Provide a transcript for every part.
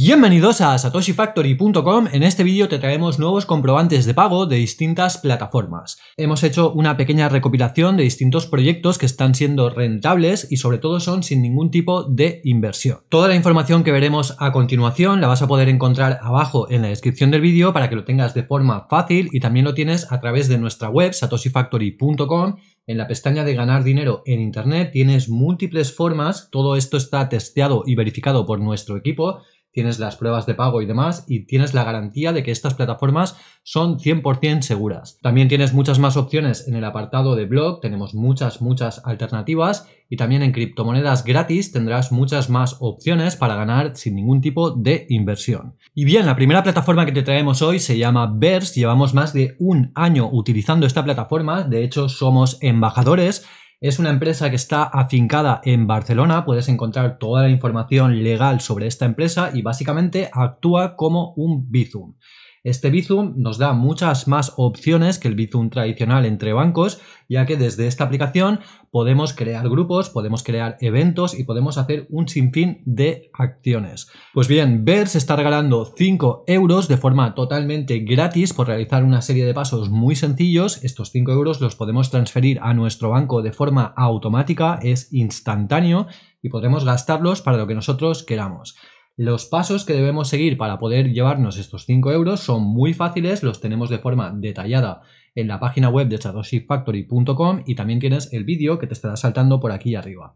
Bienvenidos a satoshifactory.com. En este vídeo te traemos nuevos comprobantes de pago de distintas plataformas. Hemos hecho una pequeña recopilación de distintos proyectos que están siendo rentables y sobre todo son sin ningún tipo de inversión. Toda la información que veremos a continuación la vas a poder encontrar abajo en la descripción del vídeo para que lo tengas de forma fácil y también lo tienes a través de nuestra web satoshifactory.com en la pestaña de ganar dinero en Internet tienes múltiples formas, todo esto está testeado y verificado por nuestro equipo tienes las pruebas de pago y demás, y tienes la garantía de que estas plataformas son 100% seguras. También tienes muchas más opciones en el apartado de blog, tenemos muchas, muchas alternativas, y también en criptomonedas gratis tendrás muchas más opciones para ganar sin ningún tipo de inversión. Y bien, la primera plataforma que te traemos hoy se llama BERS, llevamos más de un año utilizando esta plataforma, de hecho somos embajadores es una empresa que está afincada en Barcelona, puedes encontrar toda la información legal sobre esta empresa y básicamente actúa como un Bizum. Este Bizum nos da muchas más opciones que el Bizum tradicional entre bancos, ya que desde esta aplicación podemos crear grupos, podemos crear eventos y podemos hacer un sinfín de acciones. Pues bien, BERS está regalando 5 euros de forma totalmente gratis por realizar una serie de pasos muy sencillos. Estos 5 euros los podemos transferir a nuestro banco de forma automática, es instantáneo y podremos gastarlos para lo que nosotros queramos. Los pasos que debemos seguir para poder llevarnos estos 5 euros son muy fáciles, los tenemos de forma detallada en la página web de shadowshipfactory.com y también tienes el vídeo que te estará saltando por aquí arriba.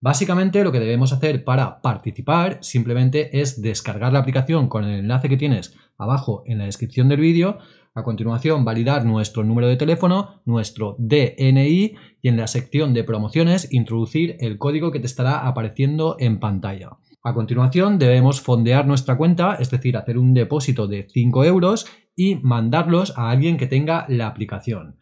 Básicamente lo que debemos hacer para participar simplemente es descargar la aplicación con el enlace que tienes abajo en la descripción del vídeo. A continuación, validar nuestro número de teléfono, nuestro DNI y en la sección de promociones introducir el código que te estará apareciendo en pantalla. A continuación debemos fondear nuestra cuenta, es decir, hacer un depósito de 5 euros y mandarlos a alguien que tenga la aplicación.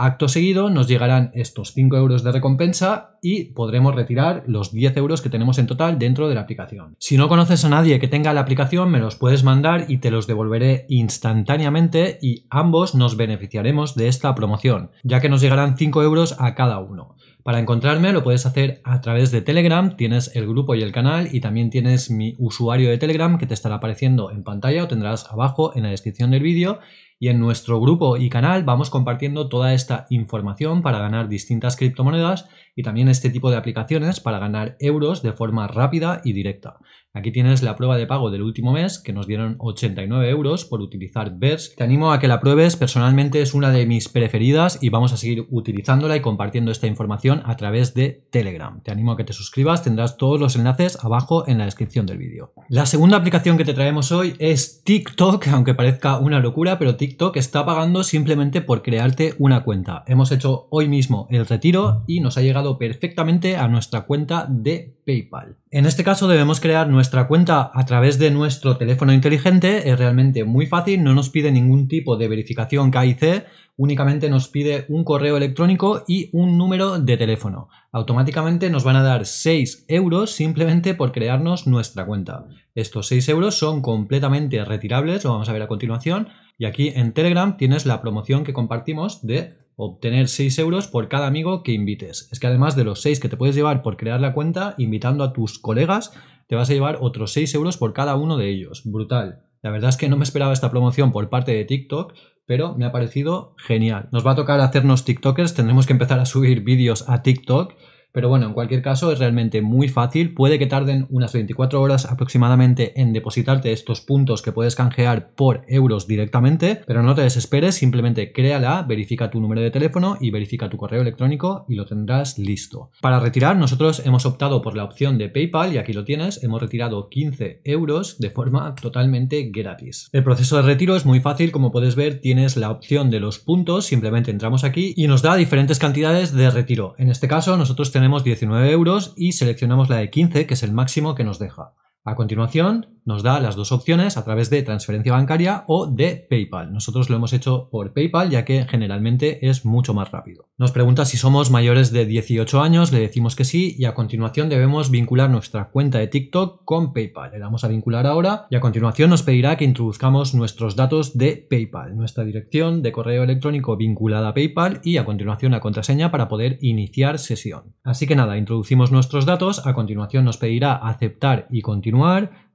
Acto seguido nos llegarán estos 5 euros de recompensa y podremos retirar los 10 euros que tenemos en total dentro de la aplicación. Si no conoces a nadie que tenga la aplicación, me los puedes mandar y te los devolveré instantáneamente y ambos nos beneficiaremos de esta promoción, ya que nos llegarán 5 euros a cada uno. Para encontrarme lo puedes hacer a través de Telegram, tienes el grupo y el canal y también tienes mi usuario de Telegram que te estará apareciendo en pantalla o tendrás abajo en la descripción del vídeo y en nuestro grupo y canal vamos compartiendo toda esta información para ganar distintas criptomonedas y también este tipo de aplicaciones para ganar euros de forma rápida y directa. Aquí tienes la prueba de pago del último mes que nos dieron 89 euros por utilizar BERS. Te animo a que la pruebes, personalmente es una de mis preferidas y vamos a seguir utilizándola y compartiendo esta información a través de Telegram. Te animo a que te suscribas, tendrás todos los enlaces abajo en la descripción del vídeo. La segunda aplicación que te traemos hoy es TikTok, aunque parezca una locura, pero TikTok está pagando simplemente por crearte una cuenta. Hemos hecho hoy mismo el retiro y nos ha llegado perfectamente a nuestra cuenta de PayPal. En este caso debemos crear nuestra cuenta a través de nuestro teléfono inteligente, es realmente muy fácil, no nos pide ningún tipo de verificación KIC, únicamente nos pide un correo electrónico y un número de teléfono. Automáticamente nos van a dar 6 euros simplemente por crearnos nuestra cuenta. Estos 6 euros son completamente retirables, lo vamos a ver a continuación, y aquí en Telegram tienes la promoción que compartimos de obtener 6 euros por cada amigo que invites. Es que además de los 6 que te puedes llevar por crear la cuenta, invitando a tus colegas, te vas a llevar otros 6 euros por cada uno de ellos. Brutal. La verdad es que no me esperaba esta promoción por parte de TikTok, pero me ha parecido genial. Nos va a tocar hacernos TikTokers, tendremos que empezar a subir vídeos a TikTok pero bueno, en cualquier caso es realmente muy fácil. Puede que tarden unas 24 horas aproximadamente en depositarte estos puntos que puedes canjear por euros directamente, pero no te desesperes, simplemente créala, verifica tu número de teléfono y verifica tu correo electrónico y lo tendrás listo. Para retirar, nosotros hemos optado por la opción de PayPal y aquí lo tienes, hemos retirado 15 euros de forma totalmente gratis. El proceso de retiro es muy fácil, como puedes ver tienes la opción de los puntos, simplemente entramos aquí y nos da diferentes cantidades de retiro. En este caso nosotros tenemos tenemos 19 euros y seleccionamos la de 15, que es el máximo que nos deja. A continuación, nos da las dos opciones a través de transferencia bancaria o de PayPal. Nosotros lo hemos hecho por PayPal ya que generalmente es mucho más rápido. Nos pregunta si somos mayores de 18 años, le decimos que sí y a continuación debemos vincular nuestra cuenta de TikTok con PayPal. Le damos a vincular ahora y a continuación nos pedirá que introduzcamos nuestros datos de PayPal, nuestra dirección de correo electrónico vinculada a PayPal y a continuación la contraseña para poder iniciar sesión. Así que nada, introducimos nuestros datos, a continuación nos pedirá aceptar y continuar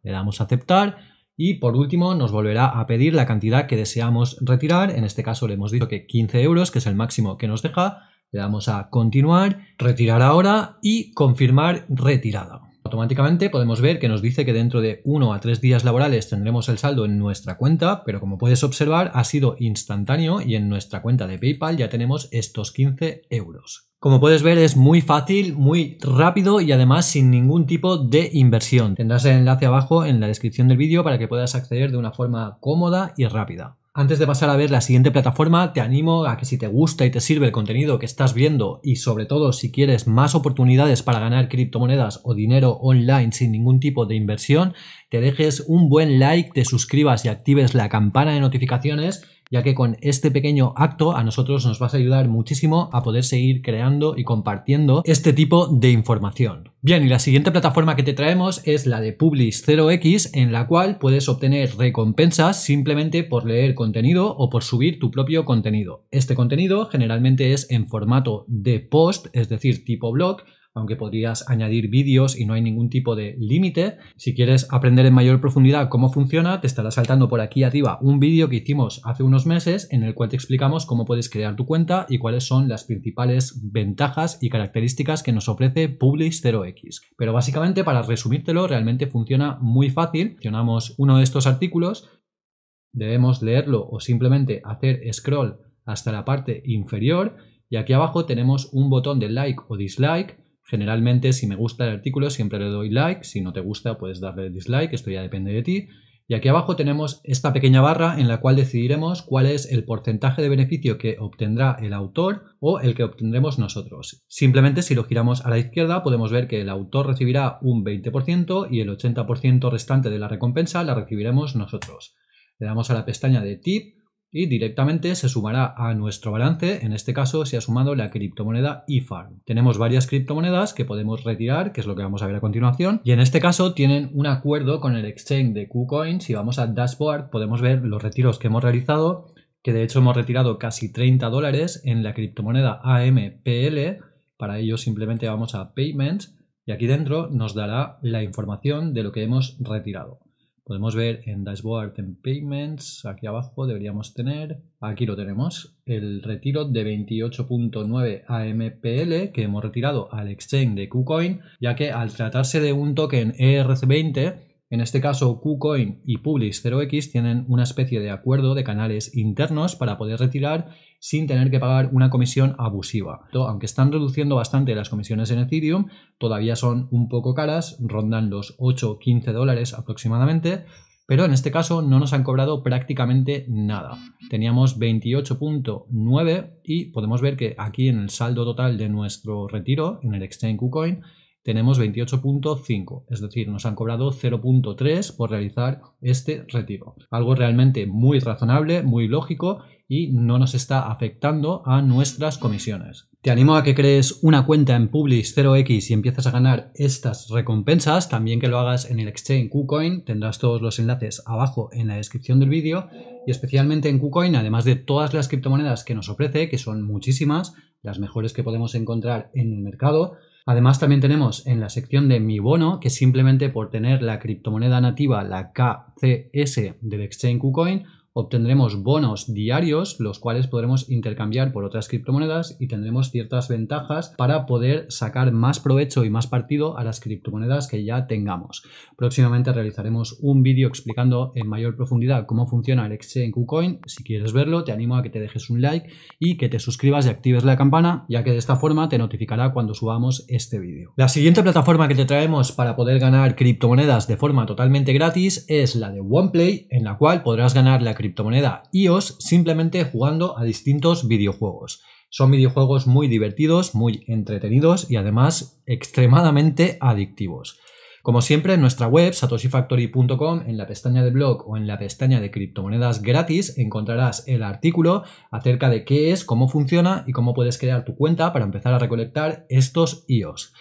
le damos a aceptar y por último nos volverá a pedir la cantidad que deseamos retirar, en este caso le hemos dicho que 15 euros, que es el máximo que nos deja, le damos a continuar, retirar ahora y confirmar retirada automáticamente podemos ver que nos dice que dentro de 1 a 3 días laborales tendremos el saldo en nuestra cuenta, pero como puedes observar ha sido instantáneo y en nuestra cuenta de PayPal ya tenemos estos 15 euros. Como puedes ver es muy fácil, muy rápido y además sin ningún tipo de inversión. Tendrás el enlace abajo en la descripción del vídeo para que puedas acceder de una forma cómoda y rápida. Antes de pasar a ver la siguiente plataforma, te animo a que si te gusta y te sirve el contenido que estás viendo y sobre todo si quieres más oportunidades para ganar criptomonedas o dinero online sin ningún tipo de inversión, te dejes un buen like, te suscribas y actives la campana de notificaciones ya que con este pequeño acto a nosotros nos vas a ayudar muchísimo a poder seguir creando y compartiendo este tipo de información. Bien, y la siguiente plataforma que te traemos es la de Publish 0x, en la cual puedes obtener recompensas simplemente por leer contenido o por subir tu propio contenido. Este contenido generalmente es en formato de post, es decir, tipo blog, aunque podrías añadir vídeos y no hay ningún tipo de límite. Si quieres aprender en mayor profundidad cómo funciona, te estará saltando por aquí arriba un vídeo que hicimos hace unos meses en el cual te explicamos cómo puedes crear tu cuenta y cuáles son las principales ventajas y características que nos ofrece Publish 0x. Pero básicamente, para resumírtelo, realmente funciona muy fácil. Seleccionamos uno de estos artículos, debemos leerlo o simplemente hacer scroll hasta la parte inferior y aquí abajo tenemos un botón de like o dislike Generalmente, si me gusta el artículo, siempre le doy like. Si no te gusta, puedes darle dislike. Esto ya depende de ti. Y aquí abajo tenemos esta pequeña barra en la cual decidiremos cuál es el porcentaje de beneficio que obtendrá el autor o el que obtendremos nosotros. Simplemente si lo giramos a la izquierda podemos ver que el autor recibirá un 20% y el 80% restante de la recompensa la recibiremos nosotros. Le damos a la pestaña de tip y directamente se sumará a nuestro balance, en este caso se ha sumado la criptomoneda IFARM. Tenemos varias criptomonedas que podemos retirar, que es lo que vamos a ver a continuación, y en este caso tienen un acuerdo con el exchange de KuCoin, si vamos a dashboard podemos ver los retiros que hemos realizado, que de hecho hemos retirado casi 30 dólares en la criptomoneda AMPL, para ello simplemente vamos a payments, y aquí dentro nos dará la información de lo que hemos retirado. Podemos ver en Dashboard en Payments, aquí abajo deberíamos tener, aquí lo tenemos, el retiro de 28.9 AMPL que hemos retirado al exchange de KuCoin, ya que al tratarse de un token ERC20, en este caso KuCoin y Publish 0x tienen una especie de acuerdo de canales internos para poder retirar sin tener que pagar una comisión abusiva. Aunque están reduciendo bastante las comisiones en Ethereum, todavía son un poco caras, rondan los 8-15 dólares aproximadamente, pero en este caso no nos han cobrado prácticamente nada. Teníamos 28.9 y podemos ver que aquí en el saldo total de nuestro retiro en el exchange KuCoin tenemos 28.5, es decir, nos han cobrado 0.3 por realizar este retiro. Algo realmente muy razonable, muy lógico y no nos está afectando a nuestras comisiones. Te animo a que crees una cuenta en Publis 0x y empiezas a ganar estas recompensas. También que lo hagas en el exchange KuCoin. Tendrás todos los enlaces abajo en la descripción del vídeo. Y especialmente en KuCoin, además de todas las criptomonedas que nos ofrece, que son muchísimas, las mejores que podemos encontrar en el mercado. Además también tenemos en la sección de mi bono, que simplemente por tener la criptomoneda nativa, la KCS del exchange KuCoin, obtendremos bonos diarios, los cuales podremos intercambiar por otras criptomonedas y tendremos ciertas ventajas para poder sacar más provecho y más partido a las criptomonedas que ya tengamos. Próximamente realizaremos un vídeo explicando en mayor profundidad cómo funciona el exchange KuCoin. Si quieres verlo, te animo a que te dejes un like y que te suscribas y actives la campana, ya que de esta forma te notificará cuando subamos este vídeo. La siguiente plataforma que te traemos para poder ganar criptomonedas de forma totalmente gratis es la de OnePlay, en la cual podrás ganar la criptomoneda IOS simplemente jugando a distintos videojuegos. Son videojuegos muy divertidos, muy entretenidos y además extremadamente adictivos. Como siempre, en nuestra web satoshifactory.com, en la pestaña de blog o en la pestaña de criptomonedas gratis, encontrarás el artículo acerca de qué es, cómo funciona y cómo puedes crear tu cuenta para empezar a recolectar estos IOS.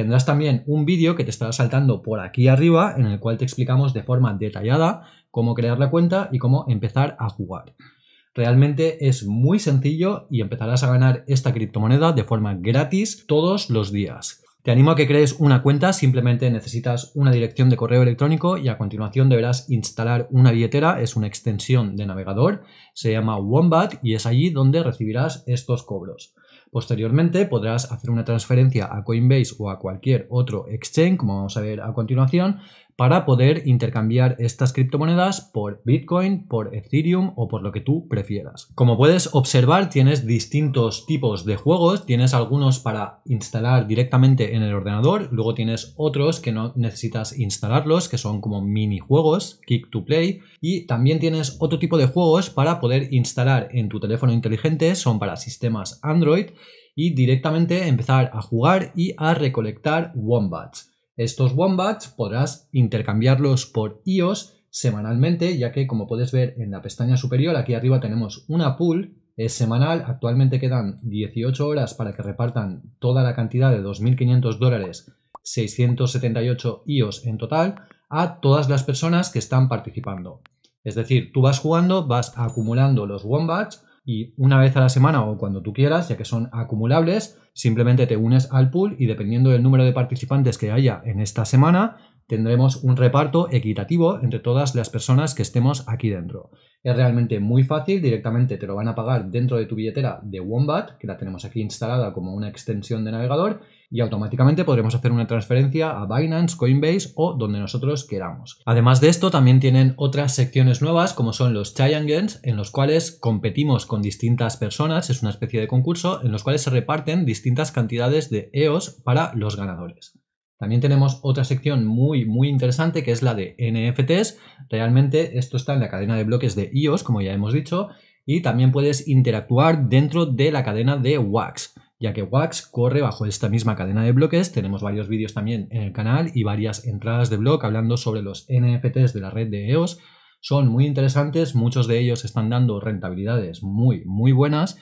Tendrás también un vídeo que te estará saltando por aquí arriba en el cual te explicamos de forma detallada cómo crear la cuenta y cómo empezar a jugar. Realmente es muy sencillo y empezarás a ganar esta criptomoneda de forma gratis todos los días. Te animo a que crees una cuenta, simplemente necesitas una dirección de correo electrónico y a continuación deberás instalar una billetera, es una extensión de navegador, se llama Wombat y es allí donde recibirás estos cobros. Posteriormente podrás hacer una transferencia a Coinbase o a cualquier otro exchange, como vamos a ver a continuación, para poder intercambiar estas criptomonedas por Bitcoin, por Ethereum o por lo que tú prefieras. Como puedes observar, tienes distintos tipos de juegos, tienes algunos para instalar directamente en el ordenador, luego tienes otros que no necesitas instalarlos, que son como minijuegos, kick to play, y también tienes otro tipo de juegos para poder instalar en tu teléfono inteligente, son para sistemas Android y directamente empezar a jugar y a recolectar wombats. Estos wombats podrás intercambiarlos por IOS semanalmente, ya que como puedes ver en la pestaña superior, aquí arriba tenemos una pool, es semanal, actualmente quedan 18 horas para que repartan toda la cantidad de 2.500 dólares, 678 IOS en total, a todas las personas que están participando. Es decir, tú vas jugando, vas acumulando los wombats, y una vez a la semana o cuando tú quieras, ya que son acumulables, simplemente te unes al pool y dependiendo del número de participantes que haya en esta semana, tendremos un reparto equitativo entre todas las personas que estemos aquí dentro. Es realmente muy fácil, directamente te lo van a pagar dentro de tu billetera de Wombat, que la tenemos aquí instalada como una extensión de navegador, y automáticamente podremos hacer una transferencia a Binance, Coinbase o donde nosotros queramos. Además de esto, también tienen otras secciones nuevas como son los Chayangens, en los cuales competimos con distintas personas, es una especie de concurso, en los cuales se reparten distintas cantidades de EOS para los ganadores. También tenemos otra sección muy, muy interesante que es la de NFTs. Realmente esto está en la cadena de bloques de EOS, como ya hemos dicho, y también puedes interactuar dentro de la cadena de WAX ya que Wax corre bajo esta misma cadena de bloques. Tenemos varios vídeos también en el canal y varias entradas de blog hablando sobre los NFTs de la red de EOS. Son muy interesantes, muchos de ellos están dando rentabilidades muy, muy buenas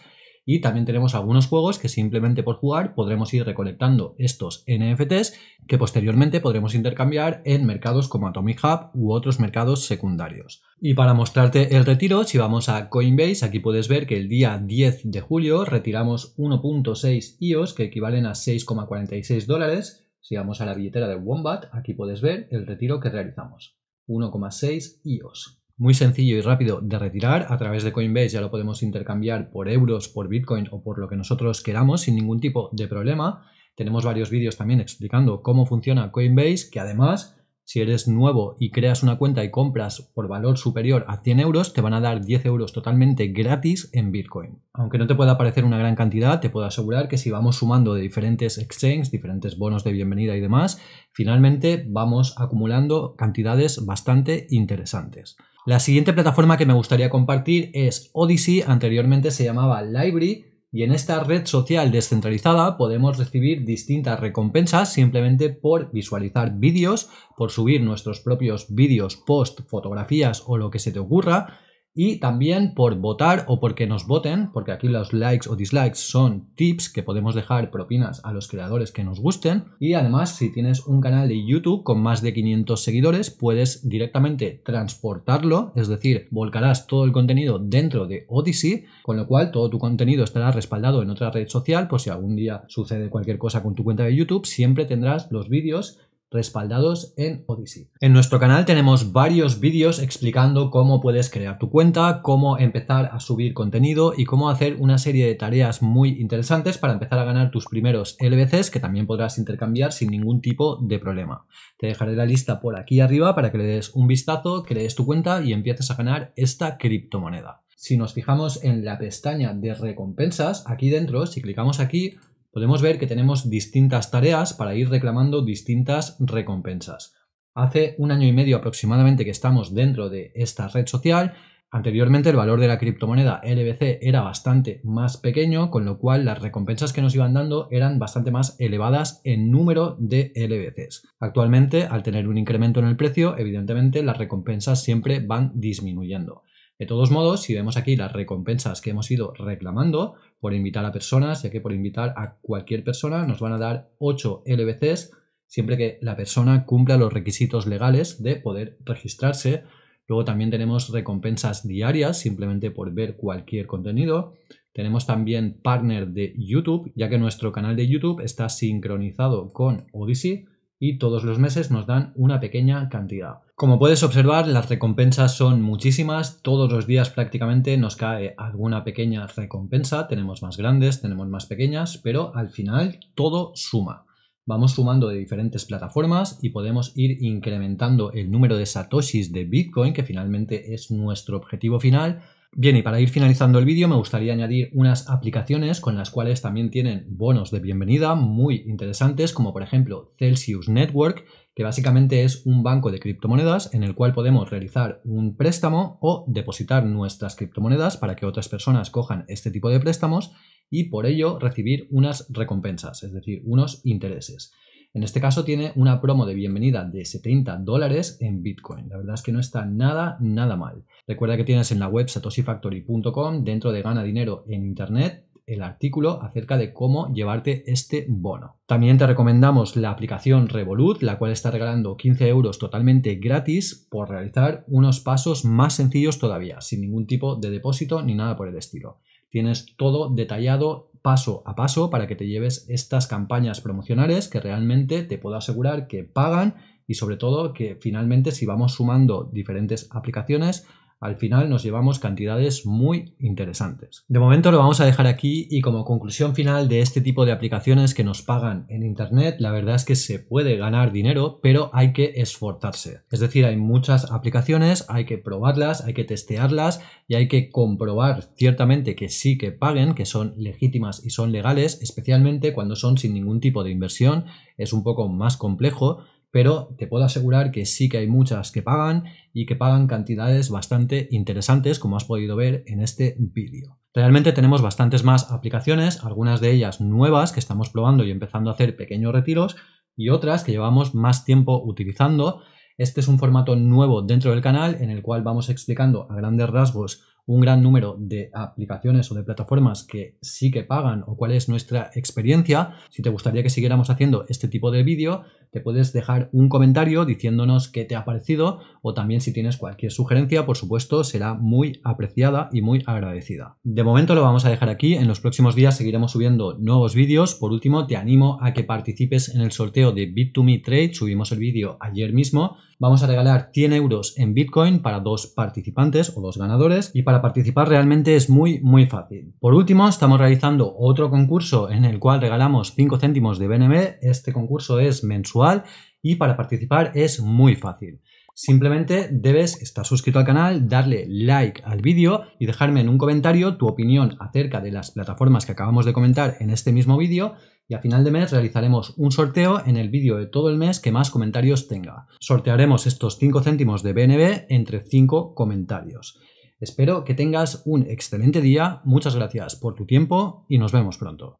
y también tenemos algunos juegos que simplemente por jugar podremos ir recolectando estos NFTs que posteriormente podremos intercambiar en mercados como Atomic Hub u otros mercados secundarios. Y para mostrarte el retiro, si vamos a Coinbase, aquí puedes ver que el día 10 de julio retiramos 1.6 IOS que equivalen a 6,46 dólares. Si vamos a la billetera de Wombat, aquí puedes ver el retiro que realizamos. 1,6 IOS muy sencillo y rápido de retirar. A través de Coinbase ya lo podemos intercambiar por euros, por Bitcoin o por lo que nosotros queramos sin ningún tipo de problema. Tenemos varios vídeos también explicando cómo funciona Coinbase, que además, si eres nuevo y creas una cuenta y compras por valor superior a 100 euros, te van a dar 10 euros totalmente gratis en Bitcoin. Aunque no te pueda parecer una gran cantidad, te puedo asegurar que si vamos sumando de diferentes exchanges, diferentes bonos de bienvenida y demás, finalmente vamos acumulando cantidades bastante interesantes. La siguiente plataforma que me gustaría compartir es Odyssey, anteriormente se llamaba Library, y en esta red social descentralizada podemos recibir distintas recompensas simplemente por visualizar vídeos, por subir nuestros propios vídeos, post, fotografías o lo que se te ocurra y también por votar o porque nos voten, porque aquí los likes o dislikes son tips que podemos dejar propinas a los creadores que nos gusten y además si tienes un canal de YouTube con más de 500 seguidores puedes directamente transportarlo, es decir, volcarás todo el contenido dentro de Odyssey, con lo cual todo tu contenido estará respaldado en otra red social, por pues si algún día sucede cualquier cosa con tu cuenta de YouTube, siempre tendrás los vídeos respaldados en Odyssey. En nuestro canal tenemos varios vídeos explicando cómo puedes crear tu cuenta, cómo empezar a subir contenido y cómo hacer una serie de tareas muy interesantes para empezar a ganar tus primeros LBCs que también podrás intercambiar sin ningún tipo de problema. Te dejaré la lista por aquí arriba para que le des un vistazo, crees tu cuenta y empieces a ganar esta criptomoneda. Si nos fijamos en la pestaña de recompensas, aquí dentro, si clicamos aquí, podemos ver que tenemos distintas tareas para ir reclamando distintas recompensas. Hace un año y medio aproximadamente que estamos dentro de esta red social. Anteriormente el valor de la criptomoneda LBC era bastante más pequeño, con lo cual las recompensas que nos iban dando eran bastante más elevadas en número de LBCs. Actualmente, al tener un incremento en el precio, evidentemente las recompensas siempre van disminuyendo. De todos modos, si vemos aquí las recompensas que hemos ido reclamando por invitar a personas, ya que por invitar a cualquier persona nos van a dar 8 LBCs siempre que la persona cumpla los requisitos legales de poder registrarse. Luego también tenemos recompensas diarias simplemente por ver cualquier contenido. Tenemos también partner de YouTube, ya que nuestro canal de YouTube está sincronizado con Odyssey y todos los meses nos dan una pequeña cantidad. Como puedes observar, las recompensas son muchísimas, todos los días prácticamente nos cae alguna pequeña recompensa, tenemos más grandes, tenemos más pequeñas, pero al final todo suma. Vamos sumando de diferentes plataformas y podemos ir incrementando el número de satoshis de Bitcoin, que finalmente es nuestro objetivo final, Bien, y para ir finalizando el vídeo me gustaría añadir unas aplicaciones con las cuales también tienen bonos de bienvenida muy interesantes, como por ejemplo Celsius Network, que básicamente es un banco de criptomonedas en el cual podemos realizar un préstamo o depositar nuestras criptomonedas para que otras personas cojan este tipo de préstamos y por ello recibir unas recompensas, es decir, unos intereses. En este caso tiene una promo de bienvenida de 70 dólares en Bitcoin. La verdad es que no está nada, nada mal. Recuerda que tienes en la web satoshifactory.com dentro de Gana Dinero en Internet el artículo acerca de cómo llevarte este bono. También te recomendamos la aplicación Revolut, la cual está regalando 15 euros totalmente gratis por realizar unos pasos más sencillos todavía, sin ningún tipo de depósito ni nada por el estilo. Tienes todo detallado paso a paso para que te lleves estas campañas promocionales que realmente te puedo asegurar que pagan y sobre todo que finalmente si vamos sumando diferentes aplicaciones al final nos llevamos cantidades muy interesantes. De momento lo vamos a dejar aquí y como conclusión final de este tipo de aplicaciones que nos pagan en Internet, la verdad es que se puede ganar dinero, pero hay que esforzarse. Es decir, hay muchas aplicaciones, hay que probarlas, hay que testearlas y hay que comprobar ciertamente que sí que paguen, que son legítimas y son legales, especialmente cuando son sin ningún tipo de inversión, es un poco más complejo pero te puedo asegurar que sí que hay muchas que pagan y que pagan cantidades bastante interesantes como has podido ver en este vídeo. Realmente tenemos bastantes más aplicaciones, algunas de ellas nuevas que estamos probando y empezando a hacer pequeños retiros y otras que llevamos más tiempo utilizando. Este es un formato nuevo dentro del canal en el cual vamos explicando a grandes rasgos un gran número de aplicaciones o de plataformas que sí que pagan o cuál es nuestra experiencia. Si te gustaría que siguiéramos haciendo este tipo de vídeo, te puedes dejar un comentario diciéndonos qué te ha parecido o también si tienes cualquier sugerencia, por supuesto, será muy apreciada y muy agradecida. De momento lo vamos a dejar aquí, en los próximos días seguiremos subiendo nuevos vídeos. Por último, te animo a que participes en el sorteo de Bit2Me Trade, subimos el vídeo ayer mismo vamos a regalar 100 euros en Bitcoin para dos participantes o dos ganadores y para participar realmente es muy muy fácil. Por último, estamos realizando otro concurso en el cual regalamos 5 céntimos de BNB. Este concurso es mensual y para participar es muy fácil. Simplemente debes estar suscrito al canal, darle like al vídeo y dejarme en un comentario tu opinión acerca de las plataformas que acabamos de comentar en este mismo vídeo y a final de mes realizaremos un sorteo en el vídeo de todo el mes que más comentarios tenga. Sortearemos estos 5 céntimos de BNB entre 5 comentarios. Espero que tengas un excelente día, muchas gracias por tu tiempo y nos vemos pronto.